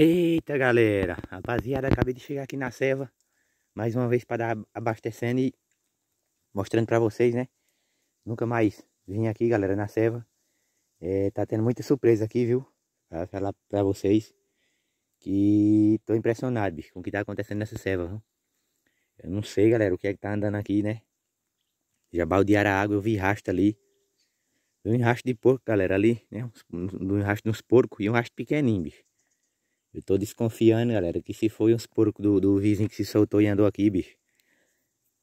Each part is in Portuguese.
Eita galera, rapaziada, acabei de chegar aqui na serva Mais uma vez para dar abastecendo e mostrando para vocês, né Nunca mais vim aqui galera na serva é, Tá tendo muita surpresa aqui, viu Pra falar para vocês Que tô impressionado, bicho, com o que tá acontecendo nessa serva viu? Eu não sei galera o que é que tá andando aqui, né Já baldearam a água, eu vi rasta ali Um rastro de porco galera ali, né Um, um rastro de uns porcos e um rastro pequenininho, bicho eu tô desconfiando, galera, que se foi uns porcos do, do vizinho que se soltou e andou aqui, bicho.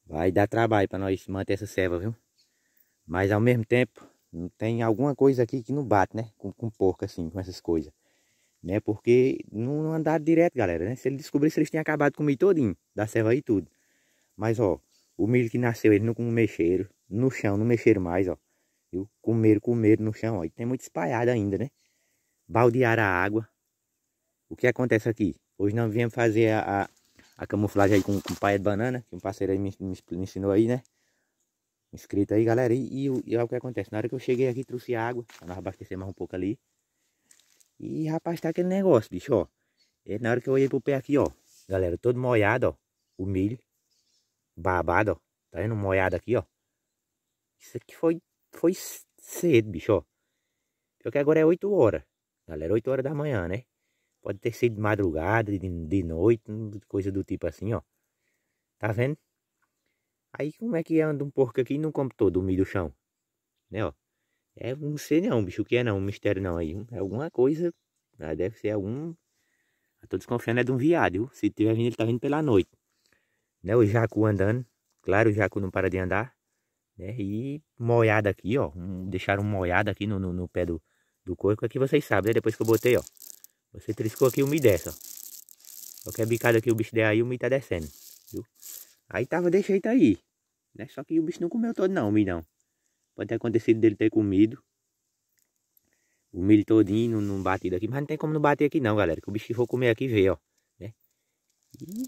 Vai dar trabalho pra nós manter essa serva, viu? Mas ao mesmo tempo, tem alguma coisa aqui que não bate, né? Com, com porco, assim, com essas coisas. Né? Porque não, não andaram direto, galera, né? Se ele descobrisse, eles tinham acabado com o milho todinho, da serva e tudo. Mas, ó, o milho que nasceu, eles não mexeram. No chão, não mexeram mais, ó. Viu? Comeram, comeram no chão, ó. E tem muito espalhado ainda, né? Baldearam a água o que acontece aqui? Hoje nós viemos fazer a, a, a camuflagem aí com, com paia de banana, que um parceiro aí me, me, me ensinou aí, né? Inscrito aí, galera. E, e, o que acontece. Na hora que eu cheguei aqui, trouxe água, pra nós abastecer mais um pouco ali. E, rapaz, tá aquele negócio, bicho, ó. E é, na hora que eu olhei pro pé aqui, ó. Galera, todo molhado, ó. O milho. Babado, ó. Tá vendo? Molhado aqui, ó. Isso aqui foi, foi cedo, bicho, ó. Só que agora é 8 horas. Galera, 8 horas da manhã, né? Pode ter sido de madrugada, de, de noite, coisa do tipo assim, ó. Tá vendo? Aí como é que anda um porco aqui e não come todo o milho do chão? Né, ó. É, não sei não, bicho, o que é não, um mistério não aí. É alguma coisa, né, deve ser algum... Eu tô desconfiando é de um viado, viu? Se tiver vindo, ele tá vindo pela noite. Né, o jacu andando. Claro, o jacu não para de andar. Né, e molhado aqui, ó. Um, deixaram um aqui no, no, no, pé do, do corpo. Aqui vocês sabem, né? Depois que eu botei, ó. Você triscou aqui uma e desce, ó. Qualquer bicada que o bicho der aí, o milho tá descendo, viu? Aí tava desse jeito aí, né? Só que o bicho não comeu todo não, o milho não. Pode ter acontecido dele ter comido. O milho todinho não, não batido aqui, mas não tem como não bater aqui não, galera. Que o bicho que for comer aqui vê, ó. Né? E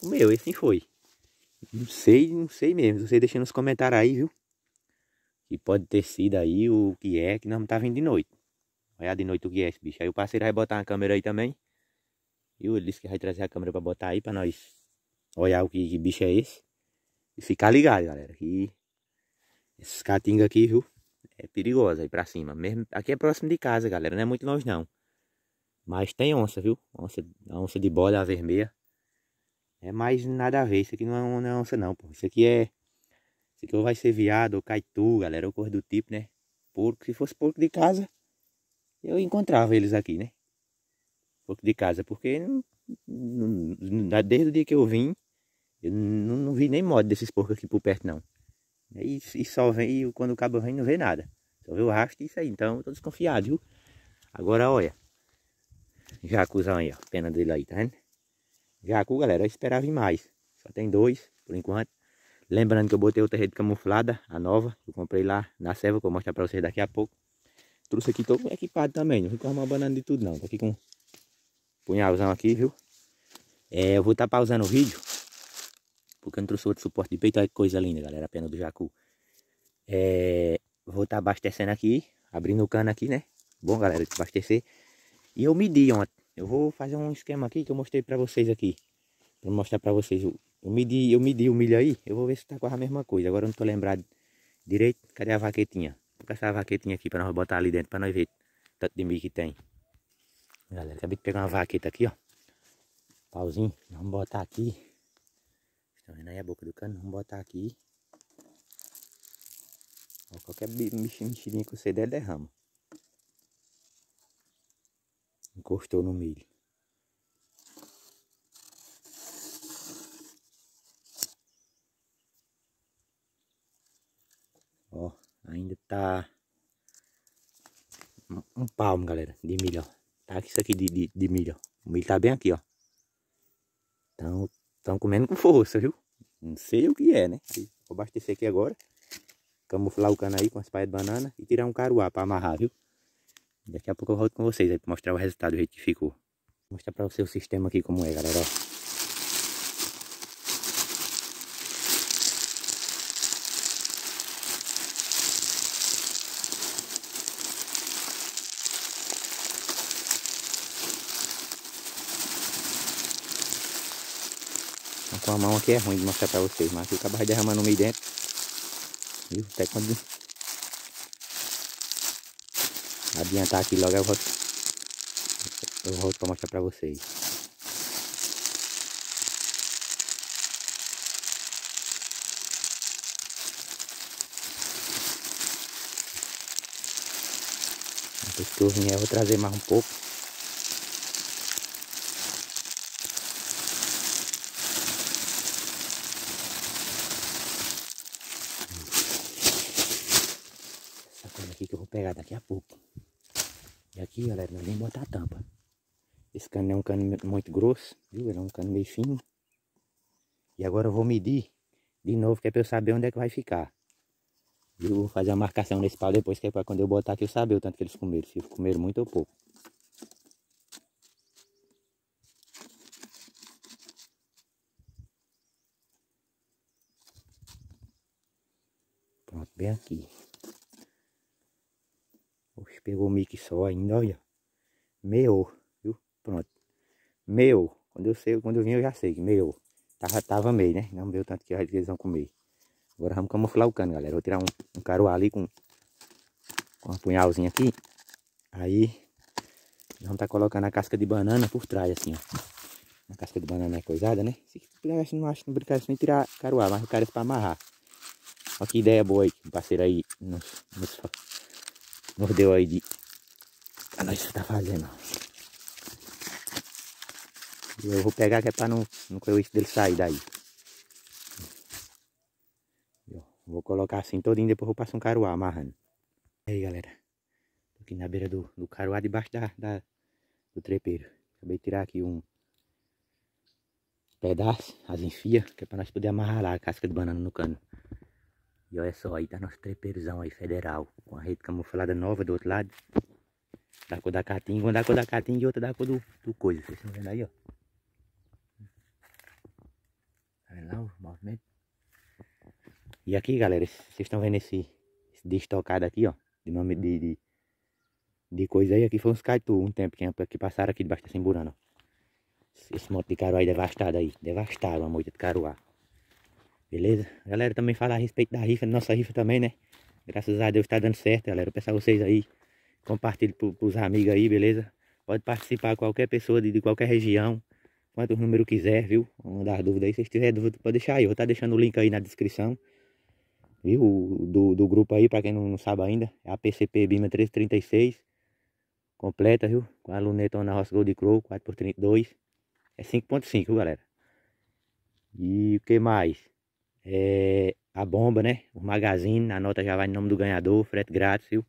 comeu, esse foi. Não sei, não sei mesmo. Você deixa nos comentários aí, viu? Que pode ter sido aí o que é, que nós não tá vindo de noite. Olha de noite o guias, bicho. Aí o parceiro vai botar uma câmera aí também. E ele disse que vai trazer a câmera pra botar aí pra nós olhar o que, que bicho é esse. E ficar ligado, galera. Que esses catingas aqui, viu? É perigosa aí pra cima. Mesmo aqui é próximo de casa, galera. Não é muito longe, não. Mas tem onça, viu? Onça, onça de bola vermelha. É mais nada a ver. Isso aqui não é, não é onça, não, pô. Isso aqui é. Isso aqui vai ser viado, ou caitu, galera. Ou coisa do tipo, né? Porco. Se fosse porco de casa eu encontrava eles aqui, né? De casa, porque não, não, desde o dia que eu vim, eu não, não vi nem modo desses porcos aqui por perto, não. E, e só vem, e quando o cabo vem, não vê nada. Só vê o rastro e isso aí. Então, eu tô desconfiado, viu? Agora, olha. Jacuzão aí, ó. Pena dele aí, tá vendo? Jacu, galera, eu esperava mais. Só tem dois, por enquanto. Lembrando que eu botei outra rede camuflada, a nova. Eu comprei lá na serva, que eu vou mostrar pra vocês daqui a pouco. Trouxe aqui todo equipado também. Não ficou arrumando banana de tudo não. Tô aqui com um punhalzão aqui, viu? É, eu vou estar tá pausando o vídeo. Porque eu não trouxe outro suporte de peito. Olha que coisa linda, galera. A pena do jacu. É, vou estar tá abastecendo aqui. Abrindo o cano aqui, né? Bom, galera, de abastecer. E eu medi ontem. Eu vou fazer um esquema aqui que eu mostrei pra vocês aqui. Pra mostrar pra vocês. Eu, medi, eu medi o milho aí. Eu vou ver se tá com a mesma coisa. Agora eu não tô lembrado direito. Cadê a vaquetinha? Vou passar vaquetinha aqui para nós botar ali dentro, para nós ver tanto de milho que tem. Galera, acabei de pegar uma vaqueta aqui, ó. Pauzinho, vamos botar aqui. Estão vendo aí a boca do cano? Vamos botar aqui. Ó, qualquer mexidinha que você der, derrama. Encostou no milho. tá um palmo, galera, de milho, ó. Tá isso aqui de, de, de milho, ó. O milho tá bem aqui, ó. Então, estão comendo com força, viu? Não sei o que é, né? Vou abastecer aqui agora. Camuflar o cano aí com as paias de banana e tirar um caruá para amarrar, viu? Daqui a pouco eu volto com vocês aí para mostrar o resultado, do jeito que ficou. Vou mostrar para você o sistema aqui como é, galera, ó. Com a mão aqui é ruim de mostrar pra vocês, mas aqui acaba derramando no meio dentro. Viu? Até quando adiantar aqui logo eu volto, eu volto pra mostrar pra vocês. eu turminho eu vou trazer mais um pouco. Olha aqui que eu vou pegar daqui a pouco. E aqui, galera, não vem é botar a tampa. Esse cano é um cano muito grosso, viu? Ele é um cano meio fino. E agora eu vou medir de novo, que é para eu saber onde é que vai ficar. Eu vou fazer a marcação nesse pau depois, que é para quando eu botar aqui eu saber o tanto que eles comeram. Se comeram muito ou pouco. Pronto, bem aqui. Pegou o mic só ainda, olha. meu viu? Pronto. meu Quando eu sei, quando eu vim eu já sei meu Tava, tava meio, né? Não deu tanto que eles vão comer. Agora vamos camuflar o cano, galera. Vou tirar um, um caruá ali com, com uma punhalzinha aqui. Aí vamos tá colocando a casca de banana por trás, assim, ó. A casca de banana é coisada, né? Se pegar assim, não acho não brincar assim, tirar caruá, mas o cara é pra amarrar. Olha que ideia boa aí, um parceiro aí nos, nos, mordeu aí de... A nós está fazendo. Eu vou pegar que é para não, não correr o risco dele sair daí. Eu vou colocar assim todinho, depois vou passar um caruá amarrando. E aí, galera. Tô aqui na beira do, do caruá, debaixo da, da, do trepeiro. Acabei de tirar aqui um pedaço, as enfias, que é para nós poder amarrar lá a casca de banana no cano. E olha só, aí tá nosso trepeirozão aí, federal. Com a rede camuflada nova do outro lado. Da cor da catinga, uma da cor da catinga e outra da cor do, do coisa. Vocês estão vendo aí, ó. Tá vendo lá o movimento? E aqui, galera, vocês estão vendo esse, esse destocado aqui, ó. De nome de, de, de coisa aí. Aqui foi uns caitu, um tempo que, que passaram aqui debaixo da semburana, ó. Esse monte de caruá aí devastado aí. devastado a moita de caruá. Beleza? A galera também fala a respeito da rifa, nossa rifa também, né? Graças a Deus tá dando certo, galera. Eu peço a vocês aí, compartilhe pro, pros amigos aí, beleza? Pode participar qualquer pessoa de, de qualquer região, quantos número quiser, viu? Uma das dúvidas aí, se vocês tiverem dúvida, pode deixar aí. Eu vou estar tá deixando o link aí na descrição, viu? Do, do grupo aí, pra quem não, não sabe ainda. É a PCP Bima 1336, completa, viu? Com a luneta na Ross Gold Crow 4x32. É 5.5, galera? E o que mais? é, a bomba, né? O magazine, a nota já vai no nome do ganhador, frete grátis, viu?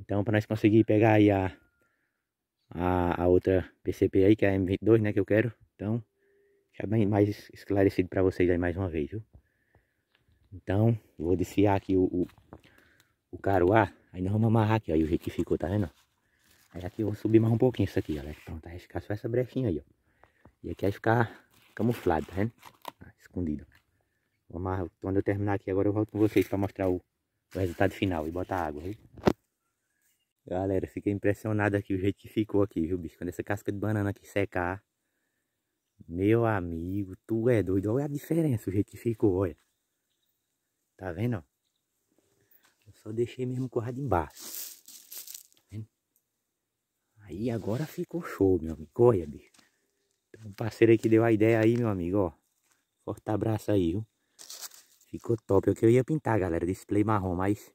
Então, para nós conseguir pegar aí a, a, a, outra PCP aí, que é a M22, né? Que eu quero. Então, já bem mais esclarecido para vocês aí mais uma vez, viu? Então, vou desfiar aqui o, o, o caruá. Aí nós vamos amarrar aqui, ó. E o jeito que ficou, tá vendo? Aí aqui eu vou subir mais um pouquinho isso aqui, galera. Pronto, aí vai ficar só essa brechinha aí, ó. E aqui vai ficar camuflado, tá vendo? Ah, escondido. Mas quando eu terminar aqui agora eu volto com vocês para mostrar o, o, resultado final e botar água, viu? Galera, fiquei impressionado aqui o jeito que ficou aqui, viu, bicho? Quando essa casca de banana aqui secar, meu amigo, tu é doido. Olha a diferença, o jeito que ficou, olha. Tá vendo? Eu só deixei mesmo corrado embaixo. Tá aí agora ficou show, meu amigo. Olha, bicho. Então, um parceiro aí que deu a ideia aí, meu amigo, ó. Forte abraço aí, viu? Ficou top, é o que eu ia pintar, galera, display marrom, mas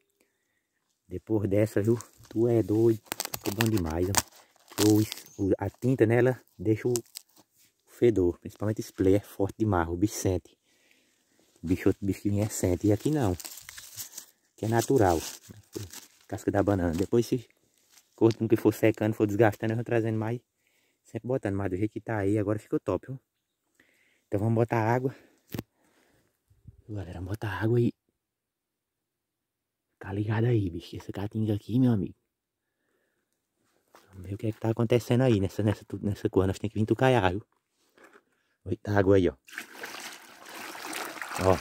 depois dessa, viu, tu é doido, ficou bom demais, ó. a tinta nela deixa o fedor, principalmente display, é forte demais, o bicho sente. O bicho, o bichinho é sente, e aqui não, que é natural, casca da banana. Depois, se com que for secando, for desgastando, eu vou trazendo mais, sempre botando, mais do jeito que tá aí, agora ficou top, viu. Então vamos botar água. Galera, bota água aí. Tá ligado aí, bicho. Esse catinga aqui, meu amigo. Vamos ver o que é que tá acontecendo aí nessa, nessa, nessa cor. Nós tem que vir tucaiar, viu? Oita água aí, ó. Ó.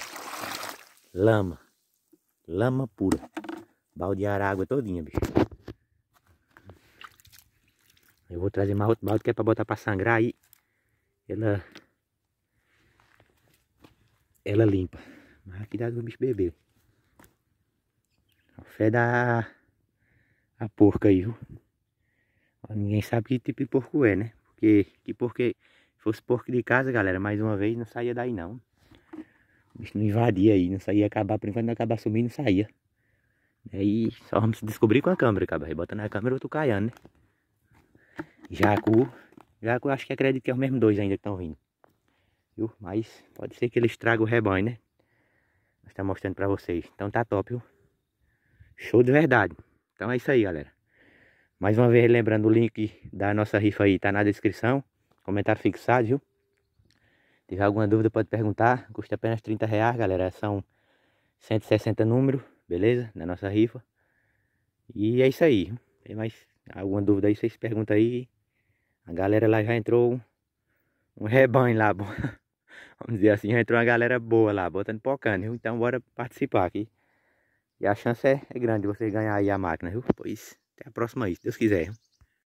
Lama. Lama pura. Baldear a água todinha, bicho. Eu vou trazer mais outro balde que é pra botar pra sangrar aí. Ela ela limpa. Mas cuidado do bicho beber. A fé da a porca aí, viu? Ninguém sabe que tipo de porco é, né? Porque que porque é? fosse porco de casa, galera, mais uma vez não saía daí não. O bicho não invadia aí, não saía acabar, por enquanto não acabar sumindo, não saía. Aí só vamos descobrir com a câmera, cara. Aí botando a câmera, eu tô caiando, né? Jacu. Jacu, acho que acredito que é o mesmo dois ainda que estão vindo viu? Mas pode ser que ele estraga o rebanho, né? mas tá mostrando pra vocês. Então tá top, viu? Show de verdade. Então é isso aí, galera. Mais uma vez, lembrando, o link da nossa rifa aí tá na descrição. Comentário fixado, viu? Se tiver alguma dúvida, pode perguntar. Custa apenas 30 reais, galera. São 160 números, beleza? Na nossa rifa. E é isso aí. Tem mais alguma dúvida aí, vocês perguntam aí. A galera lá já entrou um rebanho lá, bom. vamos dizer assim, já entrou uma galera boa lá, botando pocando, viu? Então bora participar aqui. E a chance é, é grande de você ganhar aí a máquina, viu? Pois até a próxima aí, se Deus quiser.